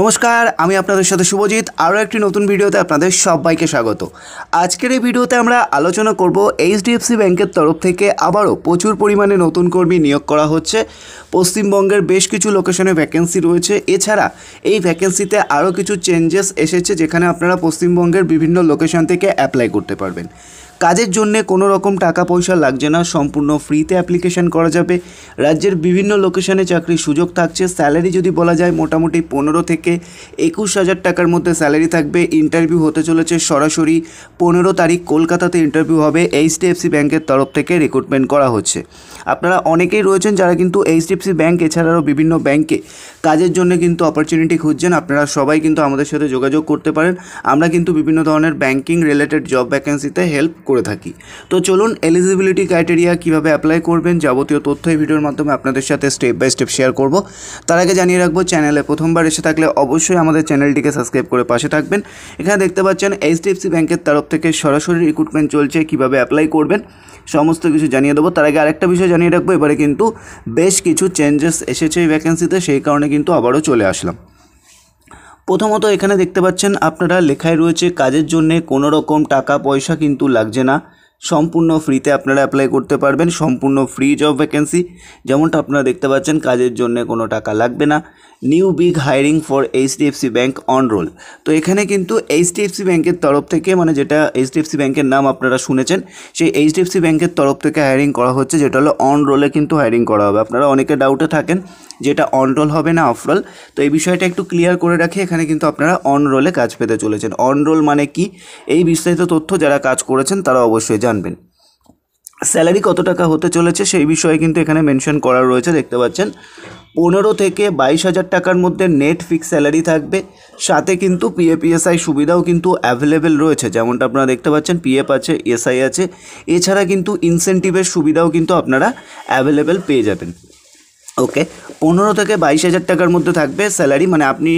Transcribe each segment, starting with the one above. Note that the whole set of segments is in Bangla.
নমস্কার আমি আপনাদের সাথে শুভজিৎ আরও একটি নতুন ভিডিওতে আপনাদের সবাইকে স্বাগত আজকের এই ভিডিওতে আমরা আলোচনা করব এইচডিএফসি ব্যাংকের তরফ থেকে আবারও প্রচুর পরিমাণে নতুন কর্মী নিয়োগ করা হচ্ছে পশ্চিমবঙ্গের বেশ কিছু লোকেশনে ভ্যাকেন্সি রয়েছে এছাড়া এই ভ্যাকেন্সিতে আরও কিছু চেঞ্জেস এসেছে যেখানে আপনারা পশ্চিমবঙ্গের বিভিন্ন লোকেশন থেকে অ্যাপ্লাই করতে পারবেন কাজের জন্যে কোনো রকম টাকা পয়সা লাগছে না সম্পূর্ণ ফ্রিতে অ্যাপ্লিকেশান করা যাবে রাজ্যের বিভিন্ন লোকেশানে চাকরির সুযোগ থাকছে স্যালারি যদি বলা যায় মোটামুটি পনেরো থেকে একুশ হাজার টাকার মধ্যে স্যালারি থাকবে ইন্টারভিউ হতে চলেছে সরাসরি পনেরো তারিখ কলকাতাতে ইন্টারভিউ হবে এইচডিএফসি ব্যাংকের তরফ থেকে রিক্রুটমেন্ট করা হচ্ছে আপনারা অনেকেই রয়েছেন যারা কিন্তু এইচডিএফসি ব্যাংক এছাড়াও বিভিন্ন ব্যাংকে কাজের জন্য কিন্তু অপরচুনিটি খুঁজছেন আপনারা সবাই কিন্তু আমাদের সাথে যোগাযোগ করতে পারেন আমরা কিন্তু বিভিন্ন ধরনের ব্যাংকিং রিলেটেড জব ভ্যাকেন্সিতে হেল্প করে থাকি তো চলুন এলিজিবিলিটি ক্রাইটেরিয়া কীভাবে অ্যাপ্লাই করবেন যাবতীয় তথ্য এই ভিডিওর মাধ্যমে আপনাদের সাথে স্টেপ বাই স্টেপ শেয়ার করব তার আগে জানিয়ে রাখবো চ্যানেলে প্রথমবার এসে থাকলে অবশ্যই আমাদের চ্যানেলটিকে সাবস্ক্রাইব করে পাশে থাকবেন এখানে দেখতে পাচ্ছেন এইচডিএফসি ব্যাংকের তরফ থেকে সরাসরি রিক্রুটমেন্ট চলছে কিভাবে অ্যাপ্লাই করবেন সমস্ত কিছু জানিয়ে দেবো তার আগে আরেকটা বিষয় জানিয়ে রাখবো এবারে কিন্তু বেশ কিছু চেঞ্জেস এসেছে এই ভ্যাকেন্সিতে সেই কারণে কিন্তু আবারও চলে আসলাম প্রথমত এখানে দেখতে পাচ্ছেন আপনারা লেখায় রয়েছে কাজের জন্য কোনো রকম টাকা পয়সা কিন্তু লাগছে না সম্পূর্ণ ফ্রিতে আপনারা অ্যাপ্লাই করতে পারবেন সম্পূর্ণ ফ্রি জব ভ্যাকেন্সি যেমনটা আপনারা দেখতে পাচ্ছেন কাজের জন্য কোনো টাকা লাগবে না new big hiring for HDFC bank on roll তো এখানে কিন্তু এইচডিএফসি ব্যাংকের তরফ থেকে মানে যেটা এইচডিএফসি ব্যাংকের নাম আপনারা শুনেছেন সেই এইচডিএফসি ব্যাংকের তরফ থেকে হায়ারিং করা হচ্ছে যেটা হলো অন রোলে কিন্তু হায়ারিং করা হবে আপনারা অনেকে ডাউটে থাকেন যেটা অন রোল হবে না অফ রোল তো এই বিষয়টা একটু ক্লিয়ার করে রাখি এখানে কিন্তু আপনারা অন রোলে কাজ পেতে চলেছেন অন রোল মানে কি এই বিস্তারিত তথ্য যারা কাজ করেছেন তারা অবশ্যই জানবেন স্যালারি কত টাকা হতে চলেছে সেই বিষয়ে কিন্তু এখানে মেনশন করা রয়েছে দেখতে পাচ্ছেন পনেরো থেকে বাইশ হাজার টাকার মধ্যে নেট ফিক্স স্যালারি থাকবে সাথে কিন্তু পিএপিএসআই সুবিধাও কিন্তু অ্যাভেলেবেল রয়েছে যেমনটা আপনারা দেখতে পাচ্ছেন পিএফ আছে এসআই আছে এছাড়া কিন্তু ইনসেন্টিভের সুবিধাও কিন্তু আপনারা অ্যাভেলেবেল পেয়ে যাবেন ওকে পনেরো থেকে বাইশ হাজার টাকার মধ্যে থাকবে স্যালারি মানে আপনি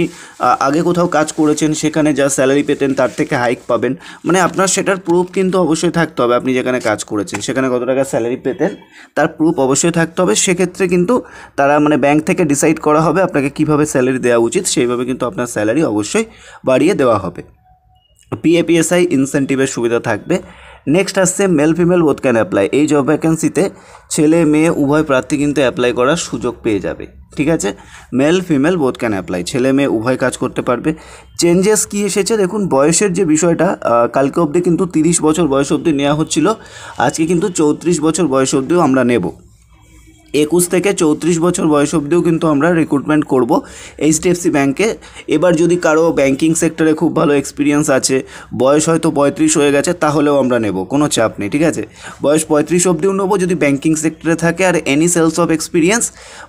আগে কোথাও কাজ করেছেন সেখানে যা স্যালারি পেতেন তার থেকে হাইক পাবেন মানে আপনার সেটার প্রুফ কিন্তু অবশ্যই থাকতে হবে আপনি যেখানে কাজ করেছেন সেখানে কত টাকা স্যালারি পেতেন তার প্রুফ অবশ্যই থাকতে হবে সেক্ষেত্রে কিন্তু তারা মানে ব্যাংক থেকে ডিসাইড করা হবে আপনাকে কিভাবে স্যালারি দেওয়া উচিত সেইভাবে কিন্তু আপনার স্যালারি অবশ্যই বাড়িয়ে দেওয়া হবে পিএপিএসআই ইনসেন্টিভের সুবিধা থাকবে নেক্সট আসছে male female both can apply এই জব ভ্যাকেন্সিতে ছেলে মেয়ে উভয় প্রার্থী কিন্তু অ্যাপ্লাই করার সুযোগ পেয়ে যাবে ঠিক আছে male female both can apply ছেলে মেয়ে উভয় কাজ করতে পারবে চেঞ্জেস কী এসেছে দেখুন বয়সের যে বিষয়টা কালকে অবধি কিন্তু তিরিশ বছর বয়স অবধি নেওয়া হচ্ছিল আজকে কিন্তু চৌত্রিশ বছর বয়স অবধিও আমরা নেব একুশ থেকে চৌত্রিশ বছর বয়স অবধিও কিন্তু আমরা রিক্রুটমেন্ট করব এইচডিএফসি ব্যাংকে এবার যদি কারো ব্যাংকিং সেক্টরে খুব ভালো এক্সপিরিয়েন্স আছে বয়স হয়তো পঁয়ত্রিশ হয়ে গেছে তাহলেও আমরা নেব কোনো চাপ নেই ঠিক আছে বয়স পঁয়ত্রিশ অবধিও নেবো যদি ব্যাংকিং সেক্টরে থাকে আর এনি সেলস অফ এক্সপিরিয়েন্স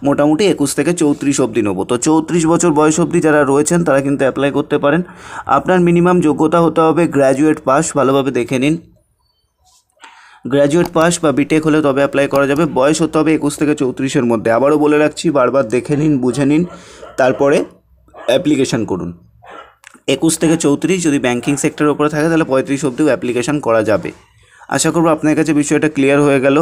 মোটামুটি একুশ থেকে চৌত্রিশ অবধি নেবো তো চৌত্রিশ বছর বয়স অবধি যারা রয়েছেন তারা কিন্তু অ্যাপ্লাই করতে পারেন আপনার মিনিমাম যোগ্যতা হতে হবে গ্র্যাজুয়েট পাস ভালোভাবে দেখে নিন গ্র্যাজুয়েট পাস বা বিটেক হলে তবে অ্যাপ্লাই করা যাবে বয়স হতে হবে একুশ থেকে চৌত্রিশের মধ্যে আবারও বলে রাখছি বারবার দেখে নিন বুঝে নিন তারপরে অ্যাপ্লিকেশান করুন একুশ থেকে চৌত্রিশ যদি ব্যাঙ্কিং সেক্টরের ওপরে থাকে তাহলে পঁয়ত্রিশ অব্দিও অ্যাপ্লিকেশান করা যাবে আশা করবো আপনার কাছে বিষয়টা ক্লিয়ার হয়ে গেল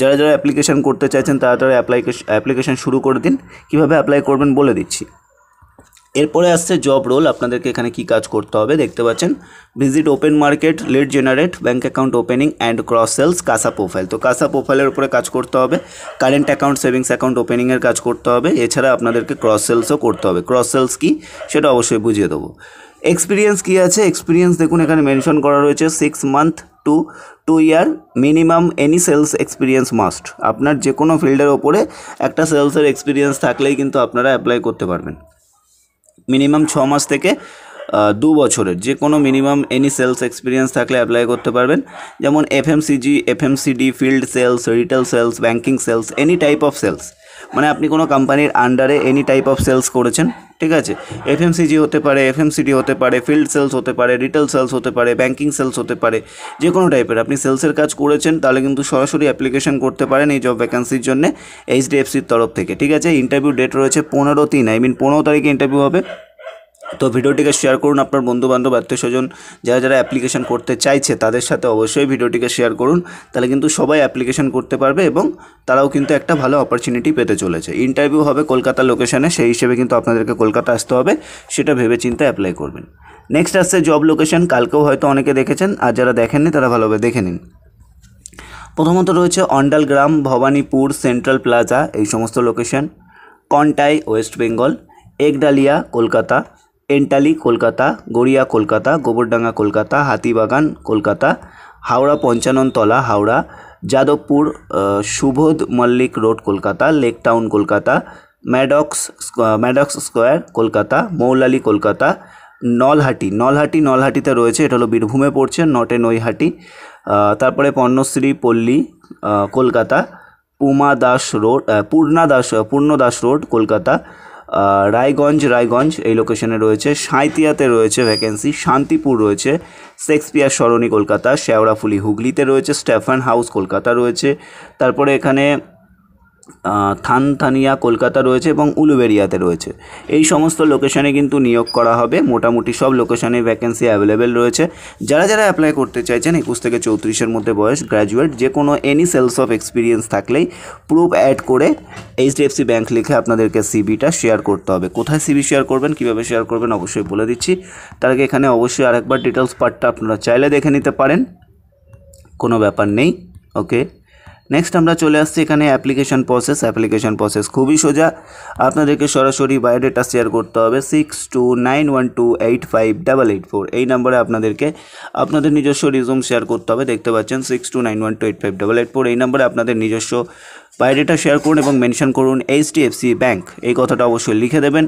যারা যারা অ্যাপ্লিকেশান করতে চাইছেন তারা তারা অ্যাপ্লিকেশন অ্যাপ্লিকেশান শুরু করে দিন কীভাবে অ্যাপ্লাই করবেন বলে দিচ্ছি এরপরে আসছে জব রোল আপনাদেরকে এখানে কি কাজ করতে হবে দেখতে পাচ্ছেন visit open market lead generate bank account opening and cross sales CASA profile তো কাসা প্রোফাইলের উপরে কাজ করতে হবে কারেন্ট অ্যাকাউন্ট সেভিংস অ্যাকাউন্ট ওপেনিংয়ের কাজ করতে হবে এছাড়া আপনাদেরকে ক্রস সেলসও করতে হবে ক্রস সেলস কী সেটা অবশ্যই বুঝিয়ে দেবো এক্সপিরিয়েন্স কী আছে এক্সপিরিয়েন্স দেখুন এখানে মেনশন করা রয়েছে six month to two year minimum any sales experience must আপনার যে কোনো ফিল্ডের ওপরে একটা সেলসের এক্সপিরিয়েন্স থাকলেই কিন্তু আপনারা অ্যাপ্লাই করতে পারবেন মিনিমাম ছ মাস থেকে দু বছরের যে কোনো মিনিমাম এনি সেলস এক্সপিরিয়েন্স থাকলে অ্যাপ্লাই করতে পারবেন যেমন FMCG FMCD field sales retail sales banking sales any type of sales মানে আপনি কোনো কোম্পানির আন্ডারে এনি টাইপ অফ সেলস করেছেন ঠিক আছে এফ হতে পারে এফ হতে পারে ফিল্ড সেলস হতে পারে রিটেল সেলস হতে পারে ব্যাঙ্কিং সেলস হতে পারে যে কোনো টাইপের আপনি সেলসের কাজ করেছেন তাহলে কিন্তু সরাসরি অ্যাপ্লিকেশন করতে পারেন এই জব ভ্যাকান্সির জন্য এইচডিএফসির তরফ থেকে ঠিক আছে ইন্টারভিউ ডেট রয়েছে পনেরো তিন আই মিন পনেরো তারিখে ইন্টারভিউ হবে তো ভিডিওটিকে শেয়ার করুন আপনার বন্ধুবান্ধব আত্মীয় স্বজন যারা যারা অ্যাপ্লিকেশন করতে চাইছে তাদের সাথে অবশ্যই ভিডিওটিকে শেয়ার করুন তাহলে কিন্তু সবাই অ্যাপ্লিকেশন করতে পারবে এবং তারাও কিন্তু একটা ভালো অপরচুনিটি পেতে চলেছে ইন্টারভিউ হবে কলকাতা লোকেশনে সেই হিসেবে কিন্তু আপনাদেরকে কলকাতা আসতে হবে সেটা ভেবে চিন্তা অ্যাপ্লাই করবেন নেক্সট আসছে জব লোকেশন কালকেও হয়তো অনেকে দেখেছেন আর যারা দেখেননি তারা ভালোভাবে দেখে নিন প্রথমত রয়েছে অন্ডাল গ্রাম ভবানীপুর সেন্ট্রাল প্লাজা এই সমস্ত location Contai West Bengal Ekdalia Kolkata Entally Kolkata Garia Kolkata Gobardanga Kolkata Hatibagan Kolkata Howrah Panchanantala Howrah Jadavpur Subodh Mallick Road Kolkata Lake Town Kolkata Maddox Maddox Square Kolkata Moulali Kolkata Nalhati Nalhati নলহাটিতে রয়েছে এটা হলো বীরভূমে পড়ছে নটে নৈহাটি তারপরে পণ্যশ্রী পল্লী কলকাতা পুমা দাস রোড পূর্ণা দাস পূর্ণ দাস রোড কলকাতা রায়গঞ্জ রায়গঞ্জ এই লোকেশনে রয়েছে সাঁইতিয়াতে রয়েছে ভ্যাকেন্সি শান্তিপুর রয়েছে শেক্সপিয়ার সরণি কলকাতা শেওড়াফুলি হুগলিতে রয়েছে স্টেফান হাউস কলকাতা রয়েছে তারপরে এখানে থানথানিয়া কলকাতা রয়েছে এবং উলুবেরিয়াতে রয়েছে এই সমস্ত লোকেশনে কিন্তু নিয়োগ করা হবে মোটামুটি সব লোকেশনে ভ্যাকেন্সি অ্যাভেলেবেল রয়েছে যারা যারা অ্যাপ্লাই করতে চাইছেন একুশ থেকে চৌত্রিশের মধ্যে বয়স গ্র্যাজুয়েট যে কোনো এনি সেলস অফ এক্সপিরিয়েন্স থাকলেই প্রুফ অ্যাড করে এইচডিএফসি ব্যাঙ্ক লিখে আপনাদেরকে সিবিটা শেয়ার করতে হবে কোথায় সিবি শেয়ার করবেন কীভাবে শেয়ার করবেন অবশ্যই বলে দিচ্ছি তার আগে এখানে অবশ্যই আরেকবার ডিটেলস পার্টটা আপনারা চাইলে দেখে নিতে পারেন কোনো ব্যাপার নেই ওকে নেক্সট আমরা চলে আসছি এখানে অ্যাপ্লিকেশন প্রসেস অ্যাপ্লিকেশন প্রসেস খুবই সোজা আপনাদেরকে সরাসরি বায়োডেটা শেয়ার করতে হবে six two nine one two eight five double eight four এই নাম্বারে আপনাদেরকে আপনাদের নিজস্ব রিজুম শেয়ার করতে হবে দেখতে পাচ্ছেন six two nine one two eight five double eight four এই নম্বরে আপনাদের নিজস্ব বায়োডেটা শেয়ার করুন এবং মেনশন করুন এইচডিএফসি ব্যাঙ্ক এই কথাটা অবশ্যই লিখে দেবেন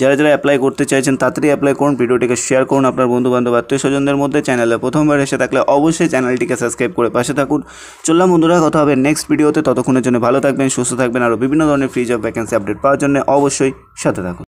যারা যারা অ্যাপ্লাই করতে চাইছেন তাড়াতাড়ি অ্যাপ্লাই করুন ভিডিওটিকে শেয়ার করুন আপনার বন্ধুবান্ধব আত্মীয় স্বজনদের মধ্যে চ্যানেলে প্রথমবার এসে থাকলে অবশ্যই চ্যানেলটিকে সাবস্ক্রাইব করে পাশে থাকুন চললাম বন্ধুরা কথা হবে নেক্সট ভিডিওতে ততক্ষণের জন্য ভালো থাকবেন সুস্থ থাকবেন আরও বিভিন্ন ধরনের ফ্রি জব ভ্যাকেন্সি আপডেট পাওয়ার জন্য অবশ্যই সাথে থাকুন